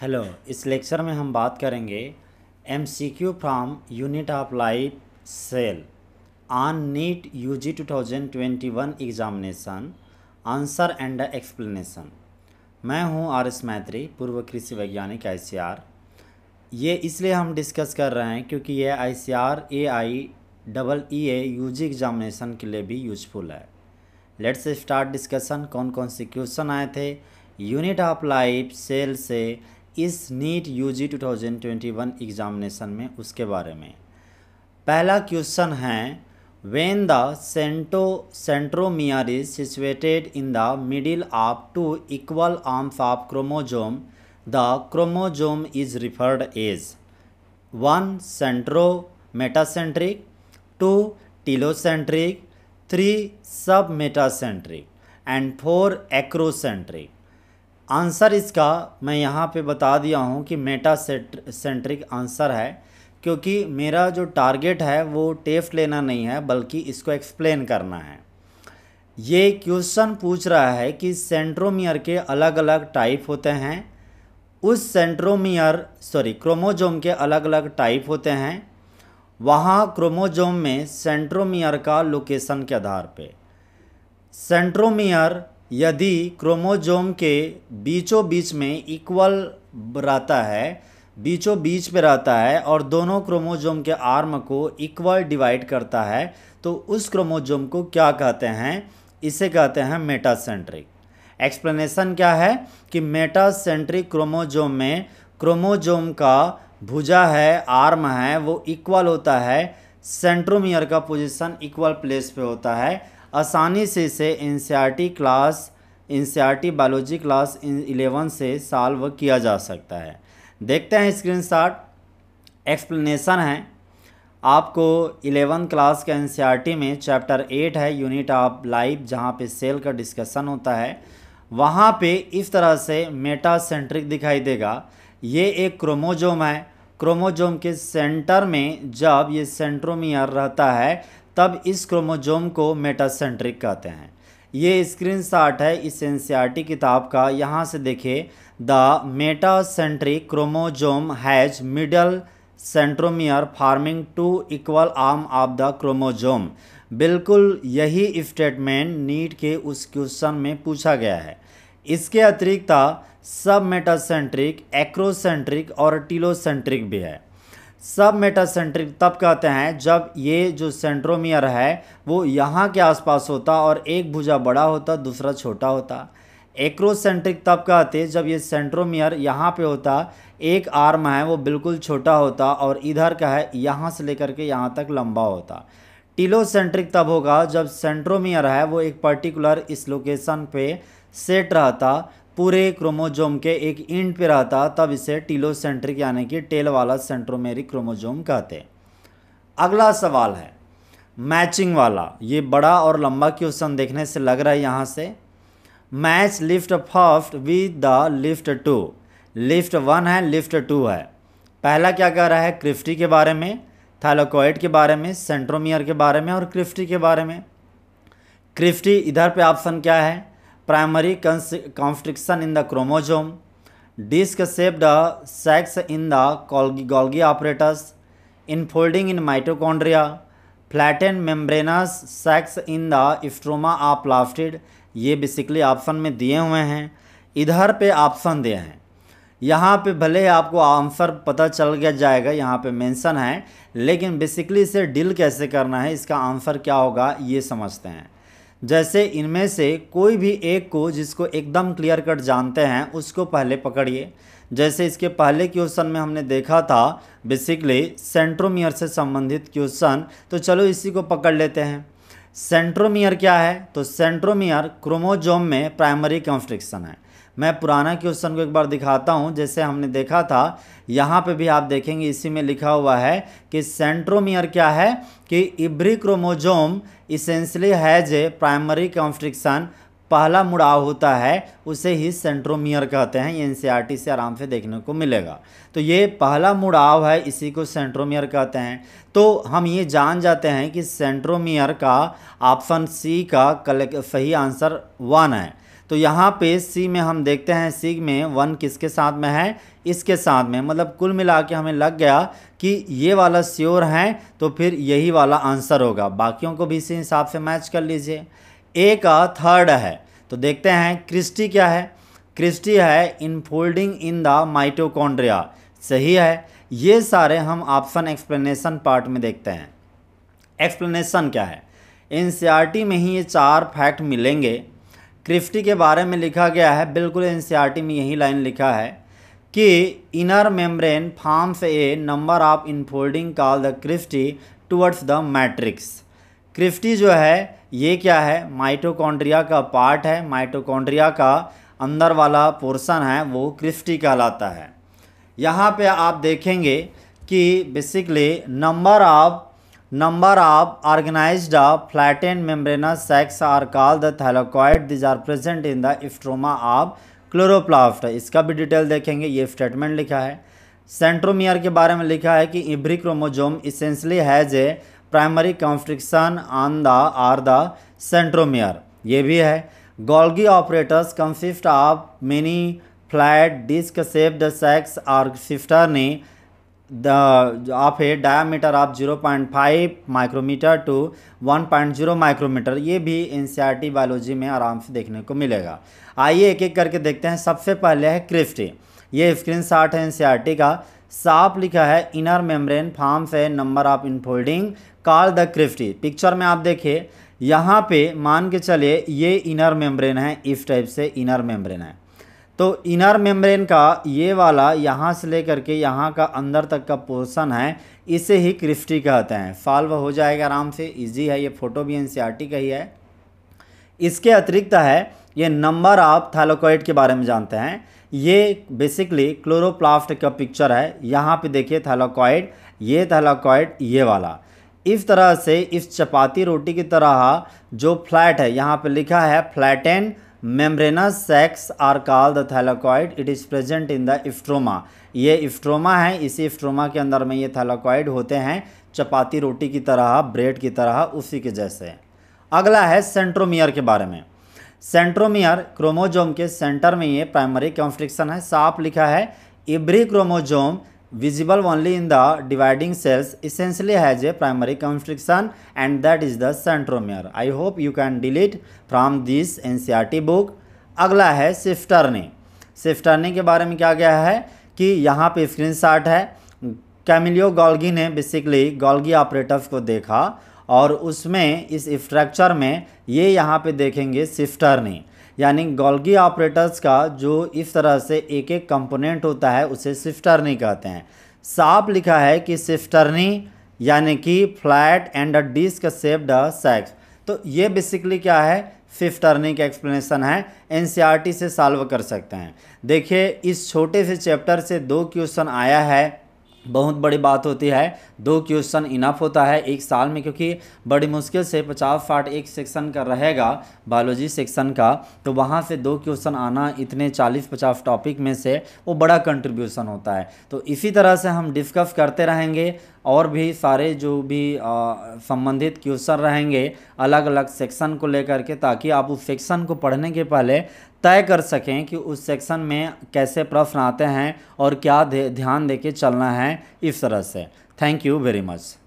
Hello इस lecture में हम बात करेंगे M C Q from unit of life cell on NEET U G two thousand twenty one examination answer and explanation मैं हूं R S मैत्री पूर्व कृषि वैज्ञानिक आई सी आर ये इसलिए हम डिस्कस कर रहे हैं क्योंकि ये आई C R A I double E A you ji examination के लिए भी यूजफुल है लेट्स स्टार्ट डिस्कशन कौन कौन से क्वेश्चन आए थे यूनिट ऑफ लाइफ सेल से इस NEET U G two thousand twenty one examination में उसके बारे में पहला क्वेश्चन है when the centro centromere is situated in the middle of two equal arms of chromosome the chromosome is referred as one centro metacentric two telocentric three submetacentric and four acrocentric answer इसका मैं यहाँ पे बता दिया हूँ कि Meta centric answer है क्योंकि मेरा जो टारगेट है वो टेफ लेना नहीं है बल्कि इसको एक्सप्लेन करना है ये क्वेश्चन पूछ रहा है कि सेंट्रोमियर के अलग अलग टाइप होते हैं उस सेंट्रोमियर सॉरी क्रोमोजोम के अलग अलग टाइप होते हैं वहाँ क्रोमोजोम में सेंट्रोमियर का लोकेशन के आधार पे सेंट्रोमियर यदि क्रोमोजोम के बीचों बीच में इक्वल रहता है बीचों बीच पे रहता है और दोनों क्रोमोजोम के आर्म को इक्वल डिवाइड करता है तो उस क्रोमोजोम को क्या कहते हैं इसे कहते हैं मेटासेंट्रिक एक्सप्लेनेशन क्या है कि मेटासेंट्रिक क्रोमोजोम में क्रोमोजोम का भुजा है आर्म है वो इक्वल होता है सेंट्रोमियर का पोजीशन इक्वल प्लेस पे होता है आसानी से इसे N class N biology class eleven से सॉल्व किया जा सकता है देखते हैं स्क्रीनशॉट एक्सप्लेनेशन है आपको इलेवन क्लास के एन में चैप्टर एट है यूनिट ऑफ लाइफ जहाँ पे सेल का डिस्कशन होता है वहाँ पे इस तरह से मेटा सेंट्रिक दिखाई देगा ये एक क्रोमोजोम है क्रोमोजोम के सेंटर में जब ये सेंट्रोमियर रहता है तब इस क्रोमोजोम को मेटासेंट्रिक कहते हैं ये स्क्रीन शॉट है इस एन किताब का यहाँ से देखिए the metacentric chromosome has middle centromere forming two equal arm of the chromosome बिल्कुल यही स्टेटमेंट नीट के उस क्वेश्चन में पूछा गया है इसके अतिरिक्त सब मेटासेंट्रिक एक्रोसेंट्रिक और टीलोसेंट्रिक भी है सब मेटासेंट्रिक तब कहते हैं जब ये जो सेंट्रोमियर है वो यहाँ के आसपास होता और एक भुजा बड़ा होता दूसरा छोटा होता एक्रोसेंट्रिक तब कहते जब ये सेंट्रोमियर यहाँ पे होता एक आर्म है वो बिल्कुल छोटा होता और इधर का है यहाँ से लेकर के यहाँ तक लंबा होता टीलोसेंट्रिक तब होगा जब सेंट्रोमियर है वो एक पर्टिकुलर इस लोकेशन पे सेट रहता पूरे क्रोमोजोम के एक इंड पर रहता तब इसे टीलोसेंट्रिक यानी कि टेल वाला सेंट्रोमेरिक क्रोमोजोम कहते हैं अगला सवाल है मैचिंग वाला ये बड़ा और लंबा क्वेश्चन देखने से लग रहा है यहाँ से match list first with the list two list one है लिफ्ट टू है पहला क्या कह रहा है क्रिफ्टी के बारे में थैलोकॉइड के बारे में सेंट्रोमियर के बारे में और क्रिफ्टी के बारे में क्रिफ्टी इधर पे ऑप्शन क्या है primary constriction in the chromosome, disc shaped sacs in the Golgi apparatus, infolding in mitochondria, flattened membranous sacs in the stroma are plaftid. ये बेसिकली ऑप्शन में दिए हुए हैं इधर पे ऑप्शन दिए हैं यहाँ पे भले आपको आंसर पता चल गया जाएगा यहाँ पे मेंशन है लेकिन बेसिकली इसे डील कैसे करना है इसका आंसर क्या होगा ये समझते हैं जैसे इनमें से कोई भी एक को जिसको एकदम क्लियर कट जानते हैं उसको पहले पकड़िए जैसे इसके पहले क्वेश्चन में हमने देखा था बेसिकली सेंट्रोमियर से संबंधित क्वेश्चन तो चलो इसी को पकड़ लेते हैं सेंट्रोमियर क्या है तो सेंट्रोमियर क्रोमोजोम में प्राइमरी कॉन्स्ट्रिक्शन है मैं पुराना क्वेश्चन को एक बार दिखाता हूँ जैसे हमने देखा था यहाँ पे भी आप देखेंगे इसी में लिखा हुआ है कि सेंट्रोमियर क्या है कि every chromosome essentially has a primary constriction पहला मुड़ाव होता है उसे ही सेंट्रोमियर कहते हैं ये एन e से आराम से देखने को मिलेगा तो ये पहला मुड़ाव है इसी को सेंट्रोमियर कहते हैं तो हम ये जान जाते हैं कि सेंट्रोमियर का ऑप्शन सी का कलेक्ट सही आंसर वन है तो यहाँ पे सी में हम देखते हैं सी में वन किसके साथ में है इसके साथ में मतलब कुल मिला के हमें लग गया कि ये वाला श्योर है तो फिर यही वाला आंसर होगा बाकियों को भी इसी हिसाब से मैच कर लीजिए ए का थर्ड है तो देखते हैं क्रिस्टी क्या है क्रिस्टी है infolding in the mitochondria सही है ये सारे हम ऑप्शन एक्सप्लेनेशन पार्ट में देखते हैं एक्सप्लेनेशन क्या है एन e में ही ये चार फैक्ट मिलेंगे क्रिफ्टी के बारे में लिखा गया है बिल्कुल एन में यही लाइन लिखा है कि inner membrane forms a number of infolding call the cristae towards the matrix cristae जो है ये क्या है माइटोकॉन्ड्रिया का पार्ट है माइटोकॉन्ड्रिया का अंदर वाला पोर्शन है वो क्रिफ्टी कहलाता है यहाँ पे आप देखेंगे कि basically number of Number of organized flat flattened membranous sacs are called the thylakoid. These are present in the stroma of chloroplast इसका भी डिटेल देखेंगे ये स्टेटमेंट लिखा है सेंट्रोमियर के बारे में लिखा है कि every chromosome essentially has a primary constriction on the are the centromere ये भी है Golgi apparatus consist of many flat disc the sacs are और ने the of a diameter of 0.5 micrometre to 1.0 micrometre ये भी एन बायोलॉजी में आराम से देखने को मिलेगा आइए एक एक करके देखते हैं सबसे पहले है क्रिफ्टी ये स्क्रीन शॉट है एन का साफ लिखा है इनर मेम्ब्रेन फार्म है number of infolding call the cristae picture में आप देखिए यहाँ पे मान के चलिए ये इनर मेम्ब्रेन है इस टाइप से इनर मेम्ब्रेन है तो इनर मेम्ब्रेन का ये वाला यहाँ से लेकर के यहाँ का अंदर तक का पोर्शन है इसे ही क्रिस्टी कहते हैं फाल्व हो जाएगा आराम से इजी है ये फोटो भी एन का ही है इसके अतिरिक्त है ये नंबर ऑफ थैलोकॉइड के बारे में जानते हैं ये बेसिकली क्लोरोप्लास्ट का पिक्चर है यहाँ पे देखिए थैलोकॉइड ये थैलोकॉइड ये वाला इस तरह से इस चपाती रोटी की तरह जो फ्लैट है यहाँ पर लिखा है flatten membranous sacs are call the thylakoid it is present in the stroma ये इफ्ट्रोमा है इसी इफ्ट्रोमा के अंदर में ये थैलाकॉइड होते हैं चपाती रोटी की तरह ब्रेड की तरह उसी के जैसे अगला है सेंट्रोमियर के बारे में सेंट्रोमियर क्रोमोजोम के सेंटर में ये प्राइमरी कॉन्फ्लिक्शन है साफ लिखा है every chromosome visible only in the dividing cells essentially has a primary constriction and that is the centromere I hope you can delete from this N C R T book अगला है सिफ्टरनी सिफ्टरनी के बारे में क्या गया है कि यहाँ पे स्क्रीन शॉट है कैमिलियो गोल्गी ने बेसिकली गोल्गी ऑपरेटर्स को देखा और उसमें इस स्ट्रक्चर में ये यहाँ पे देखेंगे सिफ्टरनी यानी गोल्गी ऑपरेटर्स का जो इस तरह से एक एक कंपोनेंट होता है उसे सिफ्टरनी कहते हैं साफ लिखा है कि सिफ्टरनी यानी कि flat and uh disc uh sacs तो ये बेसिकली क्या है फिफ्थ टर्निंग एक्सप्लेनेशन है एन से सॉल्व कर सकते हैं देखिए इस छोटे से चैप्टर से दो क्वेश्चन आया है बहुत बड़ी बात होती है दो क्वेश्चन इनफ होता है एक साल में क्योंकि बड़ी मुश्किल से पचास फाट एक सेक्शन का रहेगा बायोलॉजी सेक्शन का तो वहाँ से दो क्वेश्चन आना इतने चालीस पचास टॉपिक में से वो बड़ा कंट्रीब्यूशन होता है तो इसी तरह से हम डिस्कस करते रहेंगे और भी सारे जो भी आ, संबंधित क्वेश्चन रहेंगे अलग अलग सेक्शन को लेकर के ताकि आप उस सेक्शन को पढ़ने के पहले तय कर सकें कि उस सेक्शन में कैसे प्रश्न आते हैं और क्या ध्यान दे के चलना है इस तरह से थैंक यू वेरी मच